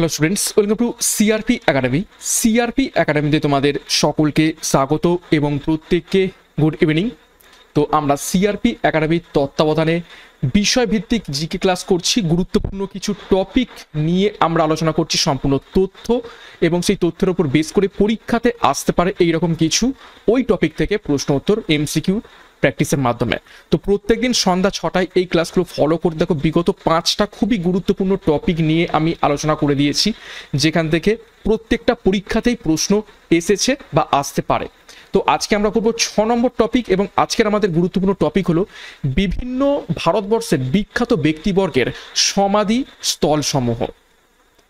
hello students welcome to CRP academy CRP একাডেমিতে তোমাদের সকলকে স্বাগত এবং প্রত্যেককে গুড ইভিনিং তো আমরা সিআরপি একাডেমির তত্ত্বাবধানে বিষয়ভিত্তিক জিকে ক্লাস করছি গুরুত্বপূর্ণ কিছু টপিক নিয়ে আমরা আলোচনা করছি সম্পূর্ণ তথ্য এবং সেই তথ্যের ওপর বেস করে পরীক্ষাতে আসতে পারে এইরকম কিছু ওই টপিক থেকে প্রশ্ন উত্তর এমসিকিউ প্র্যাকটিসের মাধ্যমে তো প্রত্যেকদিন সন্ধ্যা ছটায় এই ক্লাসগুলো ফলো করে দেখো বিগত পাঁচটা খুবই গুরুত্বপূর্ণ টপিক নিয়ে আমি আলোচনা করে দিয়েছি যেখান থেকে প্রত্যেকটা পরীক্ষাতেই প্রশ্ন এসেছে বা আসতে পারে তো আজকে আমরা করবো ছ নম্বর টপিক এবং আজকের আমাদের গুরুত্বপূর্ণ টপিক হলো বিভিন্ন ভারতবর্ষের বিখ্যাত ব্যক্তিবর্গের সমাধি স্থলসমূহ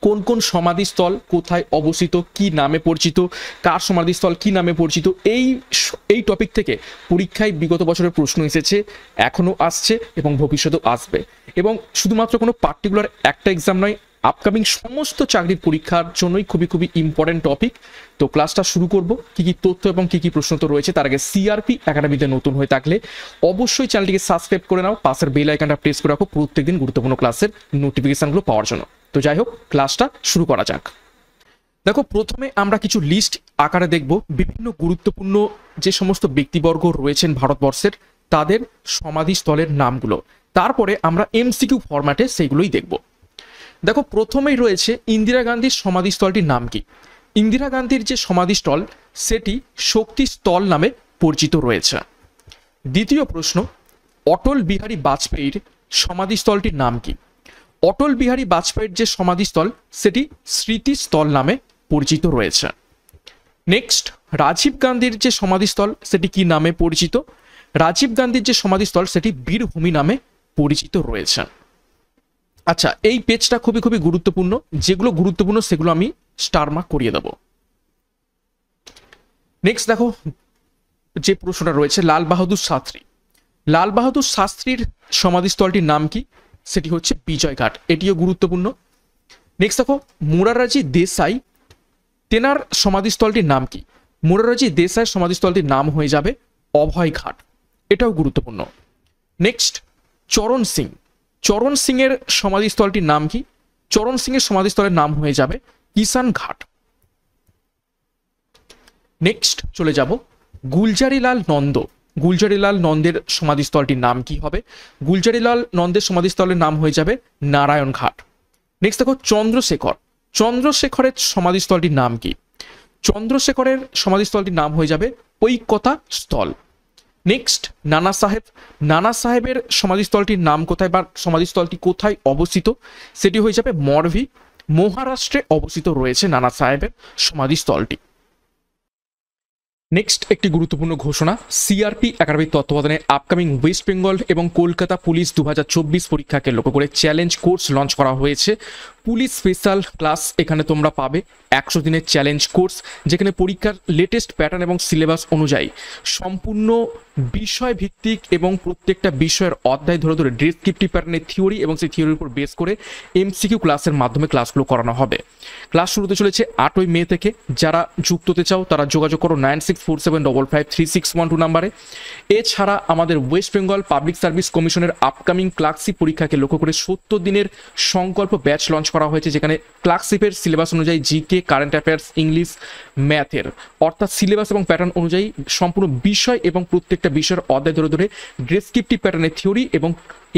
কোন কোন সমাধিস্থল কোথায় অবস্থিত কি নামে পরিচিত কার সমাধিস্থল কি নামে পরিচিত এই এই টপিক থেকে পরীক্ষায় বিগত বছরের প্রশ্ন এসেছে এখনও আসছে এবং ভবিষ্যতেও আসবে এবং শুধুমাত্র কোনো পার্টিকুলার একটা এক্সাম নয় আপকামিং সমস্ত চাকরির পরীক্ষার জন্যই খুবই খুবই ইম্পর্টেন্ট টপিক তো ক্লাসটা শুরু করব কি কি তথ্য এবং কি কি প্রশ্ন তো রয়েছে তার আগে সিআরপি একাডেমিতে নতুন হয়ে থাকলে অবশ্যই চ্যানেলটিকে সাবস্ক্রাইব করে নাও পাশের বেল আইকনটা প্রেস করে রাখো প্রত্যেকদিন গুরুত্বপূর্ণ ক্লাসের নোটিফিকেশনগুলো পাওয়ার জন্য তো যাই হোক ক্লাসটা শুরু করা যাক দেখো প্রথমে আমরা কিছু লিস্ট আকারে দেখব বিভিন্ন গুরুত্বপূর্ণ যে সমস্ত ব্যক্তিবর্গ রয়েছেন ভারতবর্ষের তাদের সমাধিস্থলের নামগুলো তারপরে আমরা এমসিকিউ ফরম্যাটে সেগুলোই দেখব দেখো প্রথমেই রয়েছে ইন্দিরা গান্ধীর সমাধিস্থলটির নাম কি ইন্দিরা গান্ধীর যে সমাধিস্থল সেটি শক্তিস্থল নামে পরিচিত রয়েছে দ্বিতীয় প্রশ্ন অটল বিহারী বাজপেয়ীর সমাধিস্থলটির নাম কি অটল বিহারী বাজপেয়ীর যে সমাধিস্থল সেটি স্মৃতিস্থল নামে পরিচিত রয়েছে নেক্সট রাজীব গান্ধীর যে সমাধিস্থল সেটি কি নামে পরিচিত রাজীব গান্ধীর যে সমাধিস্থল সেটি বীরভূমি নামে পরিচিত রয়েছে আচ্ছা এই পেজটা খুবই খুবই গুরুত্বপূর্ণ যেগুলো গুরুত্বপূর্ণ সেগুলো আমি স্টারমার্ক করিয়ে দেব নেক্সট দেখো যে প্রশ্নটা রয়েছে লাল বাহাদুর শাস্ত্রী লাল বাহাদুর শাস্ত্রীর সমাধিস্থলটির নাম কি সেটি হচ্ছে বিজয় ঘাট এটিও গুরুত্বপূর্ণ নেক্সট দেখো মুরারাজি দেশাই তেনার সমাধিস্থলটির নাম কি মুরারাজি দেশাই সমাধিস্থলটির নাম হয়ে যাবে অভয় ঘাট এটাও গুরুত্বপূর্ণ নেক্সট চরণ সিং চরণ সিংয়ের সমাধিস্থলটির নাম কি চরণ সিংয়ের সমাধিস্থলের নাম হয়ে যাবে কিষান ঘাট নেক্সট চলে যাব গুলজারিলাল নন্দ গুলজারিলাল নন্দের সমাধিস্থলটির নাম কি হবে গুলজারিলাল নন্দের সমাধিস্থলের নাম হয়ে যাবে নারায়ণ ঘাট নেক্সট দেখো চন্দ্রশেখর চন্দ্রশেখরের সমাধিস্থলটির নাম কি চন্দ্রশেখরের সমাধিস্থলটির নাম হয়ে যাবে ঐক্যতা স্থল নেক্সট নানা সাহেব নানা সাহেবের সমাধিস্থলটির নাম কোথায় বা সমাধিস্থলটি কোথায় অবস্থিত সেটি হয়ে যাবে মরভি মহারাষ্ট্রে অবস্থিত রয়েছে নানা সাহেবের সমাধিস্থলটি নেক্সট একটি গুরুত্বপূর্ণ ঘোষণা সিআরপি একাডেমির তত্ত্বাবধানে আপকামিং ওয়েস্ট বেঙ্গল এবং কলকাতা পুলিশ দু পরীক্ষাকে লক্ষ্য করে চ্যালেঞ্জ কোর্স লঞ্চ করা হয়েছে পুলিশ স্পেশাল ক্লাস এখানে তোমরা পাবে একশো দিনের চ্যালেঞ্জ কোর্স যেখানে পরীক্ষার লেটেস্ট প্যাটার্ন এবং সিলেবাস অনুযায়ী সম্পূর্ণ বিষয় ভিত্তিক এবং প্রত্যেকটা বিষয়ের অধ্যায় ধরে ধরে ডিসক্রিপটিভ প্যাটার্নের থিওরি এবং সেই থিওরির উপর বেস করে এমসিকিউ ক্লাসের মাধ্যমে ক্লাসগুলো করানো হবে ক্লাস শুরুতে চলেছে আটই মে থেকে যারা যুক্ত হতে চাও তারা যোগাযোগ করো nine six four seven double five three six one two নাম্বারে এছাড়া আমাদের ওয়েস্ট বেঙ্গল পাবলিক সার্ভিস কমিশনের আপকামিং ক্লার্কশিপ পরীক্ষাকে লক্ষ্য করে সত্তর দিনের সংকল্প ব্যাচ লঞ্চ করা হয়েছে যেখানে ক্লার্কশিপের সিলেবাস অনুযায়ী জিকে কারেন্ট অ্যাফেয়ার্স ইংলিশ ম্যাথের অর্থাৎ সিলেবাস এবং প্যাটার্ন অনুযায়ী সম্পূর্ণ বিষয় এবং প্রত্যেকটা প্রত্যেকটা বিষয়ের অধ্যায় ধরে ধরে ডেসক্রিপটিভ প্যাটার্নের থিওরি এবং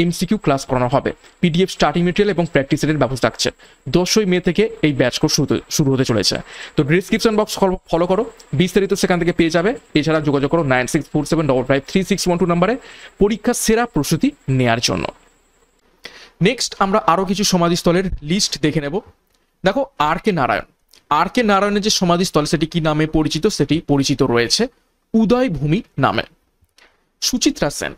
এমসিকিউ ক্লাস করানো হবে পিডিএফ স্টার্টিং মেটেরিয়াল এবং প্র্যাকটিস ব্যবস্থা থাকছে দশই মে থেকে এই ব্যাচ কোর্স শুরু হতে চলেছে তো ডিসক্রিপশন বক্স ফলো করো বিস্তারিত সেখান থেকে পেয়ে যাবে এছাড়া যোগাযোগ করো nine six four seven double five three six one two নাম্বারে পরীক্ষার সেরা প্রস্তুতি নেয়ার জন্য নেক্সট আমরা আরও কিছু সমাধিস্থলের লিস্ট দেখে নেব দেখো আর কে নারায়ণ আর কে নারায়ণের যে সমাধিস্থল সেটি কি নামে পরিচিত সেটি পরিচিত রয়েছে উদয়ভূমি নামে সুচিত্রা সেন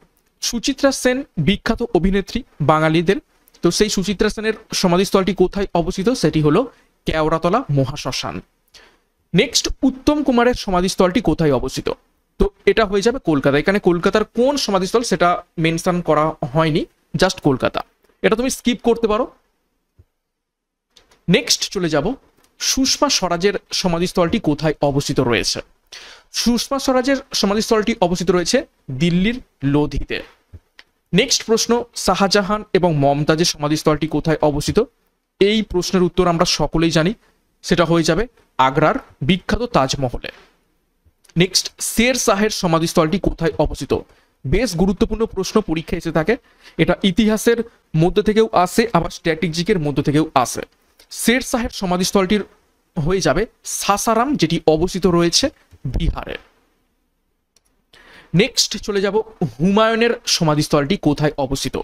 সুচিত্রা সেন বিখ্যাত অভিনেত্রী বাঙালিদের তো সেই সুচিত্রা সেনের সমাধিস্থলটি কোথায় অবস্থিত সেটি হলো কেওড়াতলা মহাশ্মশান নেক্সট উত্তম কুমারের সমাধিস্থলটি কোথায় অবস্থিত তো এটা হয়ে যাবে কলকাতা এখানে কলকাতার কোন সমাধিস্থল সেটা মেনশন করা হয়নি জাস্ট কলকাতা এটা তুমি স্কিপ করতে পারো নেক্সট চলে যাব সুষমা স্বরাজের সমাধিস্থলটি কোথায় অবস্থিত রয়েছে সুষমা স্বরাজের সমাধিস্থলটি অবস্থিত রয়েছে দিল্লির লোধিতে নেক্সট প্রশ্ন শাহজাহান এবং মমতাজের সমাধিস্থলটি কোথায় অবস্থিত এই প্রশ্নের উত্তর আমরা সকলেই জানি সেটা হয়ে যাবে আগ্রার বিখ্যাত তাজমহলে নেক্সট শের শাহের সমাধিস্থলটি কোথায় অবস্থিত বেশ গুরুত্বপূর্ণ প্রশ্ন পরীক্ষা এসে থাকে এটা ইতিহাসের মধ্যে থেকেও আসে আবার স্ট্র্যাটেজিকের মধ্যে থেকেও আসে শের শাহের সমাধিস্থলটির হয়ে যাবে সাসারাম যেটি অবস্থিত রয়েছে বিহারে নেক্সট চলে যাব হুমায়ুনের সমাধিস্থলটি কোথায় অবস্থিত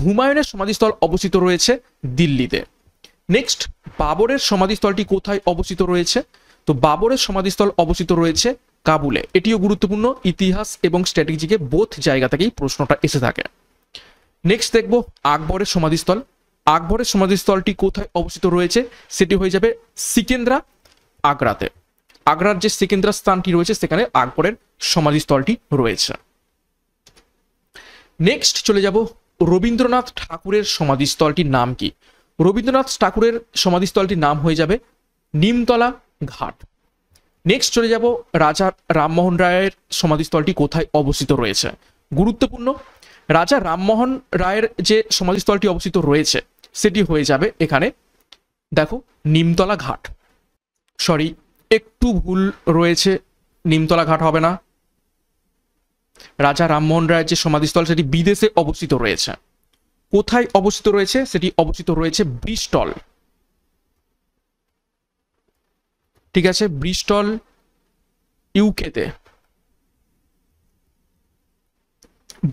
হুমায়ুনের সমাধিস্থল অবস্থিত রয়েছে দিল্লিতে নেক্সট বাবরের সমাধিস্থলটি কোথায় অবস্থিত রয়েছে তো বাবরের সমাধিস্থল অবস্থিত রয়েছে কাবুলে এটিও গুরুত্বপূর্ণ ইতিহাস এবং স্ট্র্যাটেজিকে বোধ জায়গা থেকেই প্রশ্নটা এসে থাকে নেক্সট দেখব আকবরের সমাধিস্থল আকবরের সমাধিস্থলটি কোথায় অবস্থিত রয়েছে সেটি হয়ে যাবে সিকেন্দ্রা আগ্রাতে আগ্রার যে সিকেন্দ্রা স্থানটি রয়েছে সেখানে আকবরের সমাধিস্থলটি রয়েছে নেক্সট চলে যাব রবীন্দ্রনাথ ঠাকুরের সমাধিস্থলটির নাম কি রবীন্দ্রনাথ ঠাকুরের সমাধিস্থলটির নাম হয়ে যাবে নিমতলা ঘাট নেক্সট চলে যাব রাজা রামমোহন রায়ের সমাধিস্থলটি কোথায় অবস্থিত রয়েছে গুরুত্বপূর্ণ রাজা রামমোহন রায়ের যে সমাধিস্থলটি অবস্থিত রয়েছে সেটি হয়ে যাবে এখানে দেখো নিমতলা ঘাট সরি একটু ভুল রয়েছে নিমতলা ঘাট হবে না রাজা রামমোহন রায়ের যে সমাধিস্থল সেটি বিদেশে অবস্থিত রয়েছে কোথায় অবস্থিত রয়েছে সেটি অবস্থিত রয়েছে ব্রিস্টল ঠিক আছে ব্রিস্টল ইউকেতে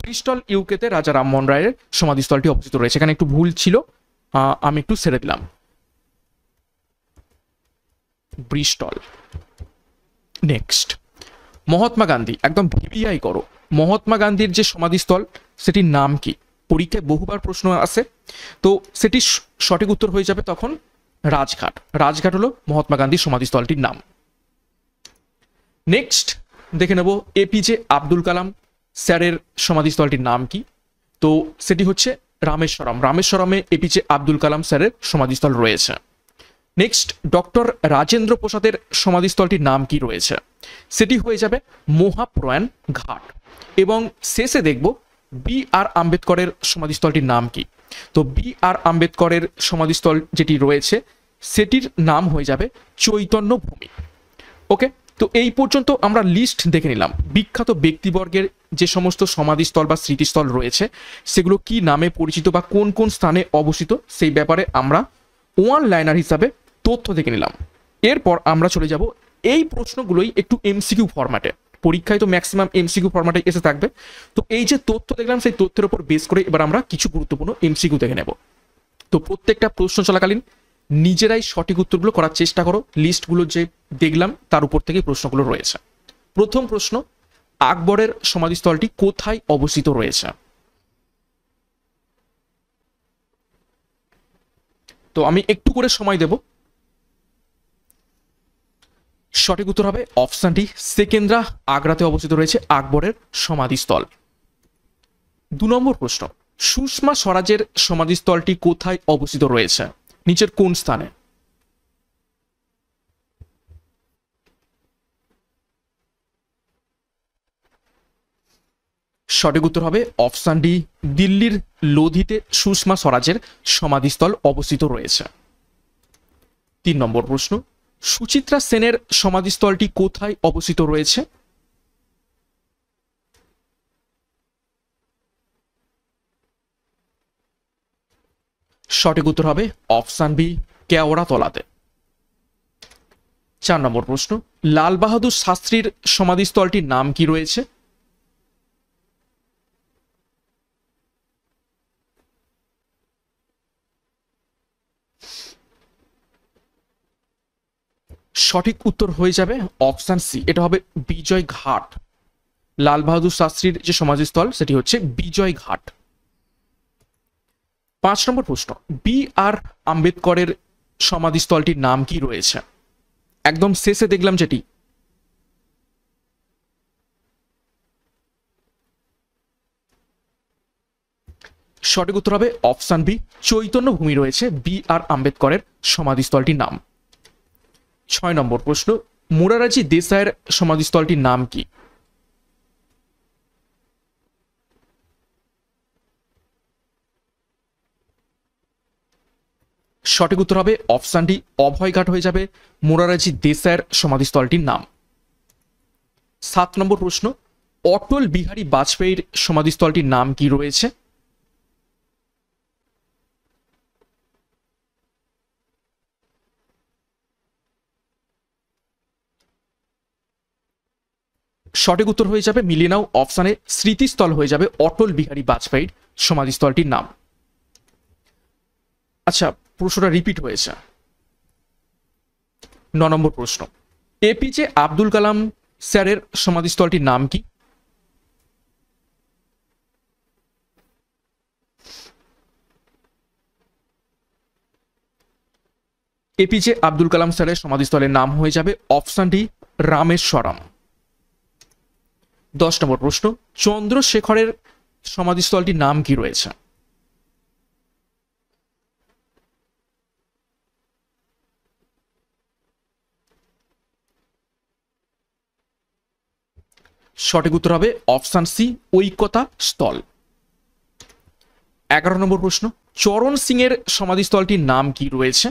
ব্রিস্টল ইউকেতে রাজা রামমোহন রায়ের সমাধিস্থলটি অবস্থিত রয়েছে এখানে একটু ভুল ছিল আমি একটু সেরে দিলাম ব্রিস্টল নেক্সট মহাত্মা গান্ধী একদম ভিভিআই করো মহাত্মা গান্ধীর যে সমাধিস্থল সেটির নাম কি পরীক্ষায় বহুবার প্রশ্ন আসে তো সেটি সঠিক উত্তর হয়ে যাবে তখন রাজঘাট রাজঘাট হলো মহাত্মা গান্ধীর সমাধিস্থলটির নাম নেক্সট দেখে নেব এপিজে আব্দুল কালাম স্যারের সমাধিস্থলটির নাম কি তো সেটি হচ্ছে রামেশ্বরম রামেশ্বরমে এপিজে আব্দুল কালাম স্যারের সমাধিস্থল রয়েছে নেক্সট ডক্টর রাজেন্দ্র প্রসাদের সমাধিস্থলটির নাম কি রয়েছে সেটি হয়ে যাবে মহাপ্রয়াণ ঘাট এবং শেষে দেখব বি আর আম্বেদকরের সমাধিস্থলটির নাম কি তো বি আর আম্বেদকরের সমাধিস্থল যেটি রয়েছে সেটির নাম হয়ে যাবে চৈতন্য ভূমি ওকে তো এই পর্যন্ত আমরা লিস্ট দেখে নিলাম বিখ্যাত ব্যক্তিবর্গের যে সমস্ত সমাধিস্থল বা স্মৃতিস্থল রয়েছে সেগুলো কি নামে পরিচিত বা কোন কোন স্থানে অবস্থিত সেই ব্যাপারে আমরা ওয়ান লাইনার হিসাবে তথ্য দেখে নিলাম এরপর আমরা চলে যাব এই প্রশ্নগুলোই একটু এমসিকিউ ফর্ম্যাটে পরীক্ষায় তো ম্যাক্সিমাম এমসিকিউ ফর্ম্যাটে এসে থাকবে তো এই যে তথ্য দেখলাম সেই তথ্যের উপর বেস করে এবার আমরা কিছু গুরুত্বপূর্ণ এমসিকিউ দেখে নেব তো প্রত্যেকটা প্রশ্ন চলাকালীন নিজেরাই সঠিক উত্তরগুলো করার চেষ্টা করো লিস্টগুলো যে দেখলাম তার উপর থেকে প্রশ্নগুলো রয়েছে প্রথম প্রশ্ন আকবরের সমাধিস্থলটি কোথায় অবস্থিত রয়েছে তো আমি একটু করে সময় দেব সঠিক উত্তর হবে অপশানটি সেকেন্দ্রা আগ্রাতে অবস্থিত রয়েছে আকবরের সমাধিস্থল দু নম্বর প্রশ্ন সুষমা স্বরাজের সমাধিস্থলটি কোথায় অবস্থিত রয়েছে নিচের কোন স্থানে সঠিক উত্তর হবে অপশান ডি দিল্লির লোধিতে সুষমা স্বরাজের সমাধিস্থল অবস্থিত রয়েছে তিন নম্বর প্রশ্ন সুচিত্রা সেনের সমাধিস্থলটি কোথায় অবস্থিত রয়েছে সঠিক উত্তর হবে অপশান বি কেওড়া তলাতে চার নম্বর প্রশ্ন লাল বাহাদুর শাস্ত্রীর সমাধিস্থলটির নাম কি রয়েছে সঠিক উত্তর হয়ে যাবে অপশান সি এটা হবে বিজয় ঘাট লাল বাহাদুর শাস্ত্রীর যে সমাধিস্থল সেটি হচ্ছে বিজয় ঘাট পাঁচ নম্বর প্রশ্ন বি আর আম্বেদকরের সমাধিস্থলটির নাম কি রয়েছে একদম শেষে দেখলাম যেটি সঠিক উত্তর হবে অপশান বি চৈতন্য ভূমি রয়েছে বি আর আম্বেদকরের সমাধিস্থলটির নাম ছয় নম্বর প্রশ্ন মোরারাজি দেশায়ের সমাধিস্থলটির নাম কি সঠিক উত্তর হবে অপশানটি অভয়ঘাট হয়ে যাবে মোরারাজি দেশায়ের সমাধিস্থলটির নাম সাত নম্বর প্রশ্ন অটল বিহারী বাজপেয়ীর সমাধিস্থলটির নাম কি রয়েছে সঠিক উত্তর হয়ে যাবে মিলিনাও অপশানে স্মৃতিস্থল হয়ে যাবে অটল বিহারী বাজপেয়ীর সমাধিস্থলটির নাম আচ্ছা প্রশ্নটা রিপিট হয়েছে ন নম্বর প্রশ্ন এপিজে আব্দুল কালাম স্যারের সমাধিস্থলটির নাম কি এপিজে আব্দুল কালাম স্যারের সমাধিস্থলের নাম হয়ে যাবে অপশান ডি রামেশ্বরম দশ নম্বর প্রশ্ন চন্দ্রশেখরের সমাধিস্থলটির নাম কি রয়েছে সঠিক উত্তর হবে অপশান সি ঐক্যতা স্থল এগারো নম্বর প্রশ্ন চরণ সিং এর সমাধিস্থলটির নাম কি রয়েছে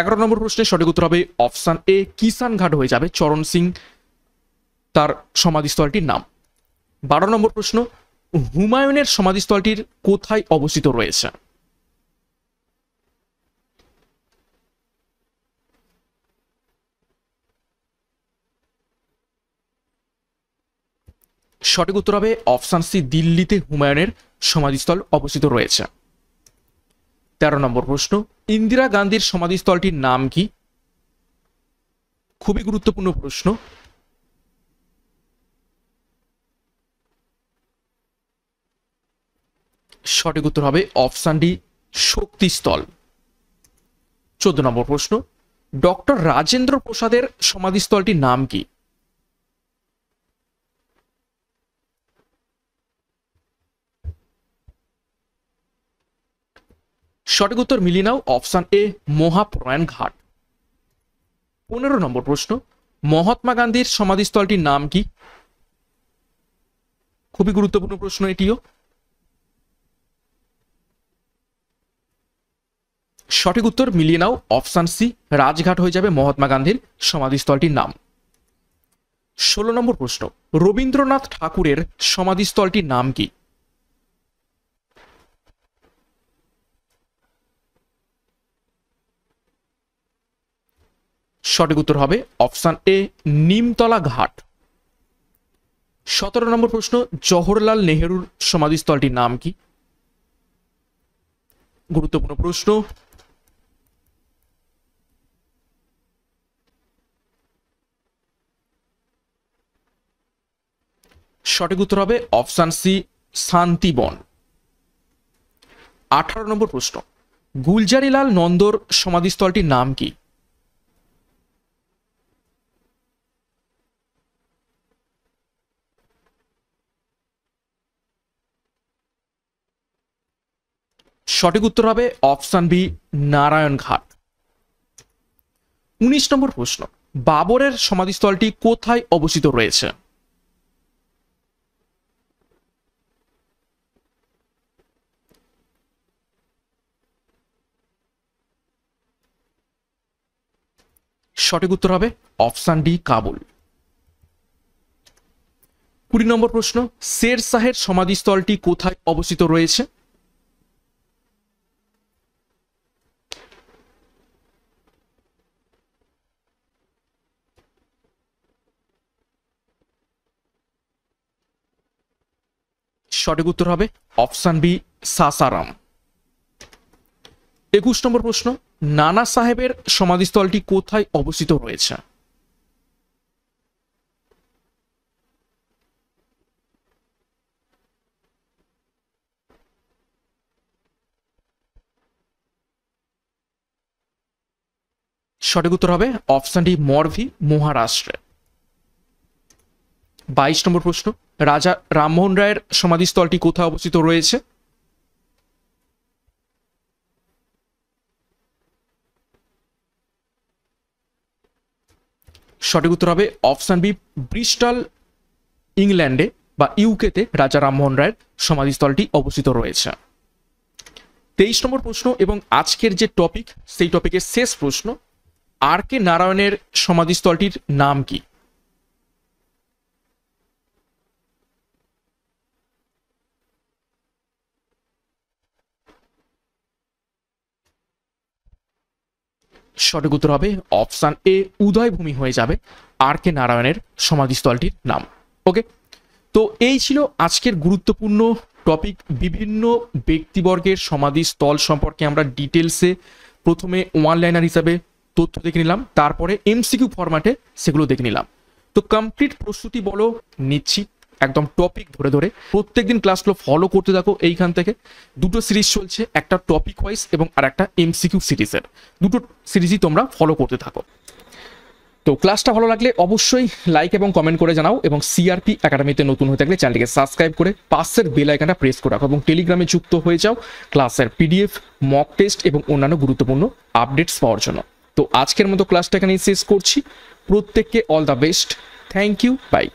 এগারো নম্বর প্রশ্নের সঠিক উত্তর হবে অপশান এ কিষান ঘাট হয়ে যাবে চরণ সিং তার সমাধিস্থলটির নাম বারো নম্বর প্রশ্ন হুমায়ুনের সমাধিস্থলটির কোথায় অবস্থিত রয়েছে সঠিক উত্তর হবে অপশান সি দিল্লিতে হুমায়ুনের সমাধিস্থল অবস্থিত রয়েছে তেরো নম্বর প্রশ্ন ইন্দিরা গান্ধীর সমাধিস্থলটির নাম কি খুবই গুরুত্বপূর্ণ প্রশ্ন সঠিক উত্তর হবে অপশান ডি শক্তিস্থল চোদ্দ নম্বর প্রশ্ন ডক্টর রাজেন্দ্র প্রসাদের সমাধিস্থলটির নাম কি সঠিক উত্তর মিলিয়ে নাও অপশান এ মহাপ্রয়াণ ঘাট পনেরো নম্বর প্রশ্ন মহাত্মা গান্ধীর সমাধিস্থলটির নাম কি খুবই গুরুত্বপূর্ণ প্রশ্ন এটিও সঠিক উত্তর মিলিয়ে নাও অপশান সি রাজঘাট হয়ে যাবে মহাত্মা গান্ধীর সমাধিস্থলটির নাম ষোলো নম্বর প্রশ্ন রবীন্দ্রনাথ ঠাকুরের সমাধিস্থলটির নাম কি সঠিক উত্তর হবে অপশান এ নিমতলা ঘাট সতেরো নম্বর প্রশ্ন জওহরলাল নেহেরুর সমাধিস্থলটির নাম কি গুরুত্বপূর্ণ প্রশ্ন সঠিক উত্তর হবে অপশান সি শান্তিবন আঠারো নম্বর প্রশ্ন গুলজারিলাল নন্দর সমাধিস্থলটির নাম কি সঠিক উত্তর হবে অপশান বি নারায়ণ ঘাট উনিশ নম্বর প্রশ্ন বাবরের সমাধিস্থলটি কোথায় অবস্থিত রয়েছে সঠিক উত্তর হবে অপশান ডি কাবুল কুড়ি নম্বর প্রশ্ন শের শাহের সমাধিস্থলটি কোথায় অবস্থিত রয়েছে সঠিক উত্তর হবে অপশান বি সাসারাম একুশ নম্বর প্রশ্ন নানা সাহেবের সমাধিস্থলটি কোথায় অবস্থিত রয়েছে সঠিক উত্তর হবে অপশানটি মরভি মহারাষ্ট্রে বাইশ নম্বর প্রশ্ন রাজা রামমোহন রায়ের সমাধিস্থলটি কোথায় অবস্থিত রয়েছে সঠিক উত্তর হবে অপশান বি ব্রিস্টাল ইংল্যান্ডে বা ইউকেতে রাজা রামমোহন রায়ের সমাধিস্থলটি অবস্থিত রয়েছে তেইশ নম্বর প্রশ্ন এবং আজকের যে টপিক সেই টপিকের শেষ প্রশ্ন আর কে নারায়ণের সমাধিস্থলটির নাম কি সঠিক উত্তর হবে অপশান এ উদয়ভূমি হয়ে যাবে আর কে নারায়ণের সমাধিস্থলটির নাম ওকে তো এই ছিল আজকের গুরুত্বপূর্ণ টপিক বিভিন্ন ব্যক্তিবর্গের সমাধিস্থল সম্পর্কে আমরা ডিটেলসে প্রথমে ওয়ান লাইনার হিসাবে তথ্য দেখে নিলাম তারপরে এমসিকিউ ফরম্যাটে সেগুলো দেখে নিলাম তো কমপ্লিট প্রস্তুতি বলো নিচ্ছি একদম টপিক ধরে ধরে প্রত্যেকদিন ক্লাসগুলো ফলো করতে থাকো এইখান থেকে দুটো সিরিজ চলছে একটা টপিক ওয়াইজ এবং আর একটা এমসিকিউ সিরিজের দুটো সিরিজই তোমরা ফলো করতে থাকো তো ক্লাসটা ভালো লাগলে অবশ্যই লাইক এবং কমেন্ট করে জানাও এবং সিআরপি একাডেমিতে নতুন হয়ে থাকলে চ্যানেলটিকে সাবস্ক্রাইব করে পাশের বেল আইকনটা প্রেস করে রাখো এবং টেলিগ্রামে যুক্ত হয়ে যাও ক্লাসের পিডিএফ মক টেস্ট এবং অন্যান্য গুরুত্বপূর্ণ আপডেটস পাওয়ার জন্য তো আজকের মতো ক্লাসটা এখানেই শেষ করছি প্রত্যেককে all the best thank you by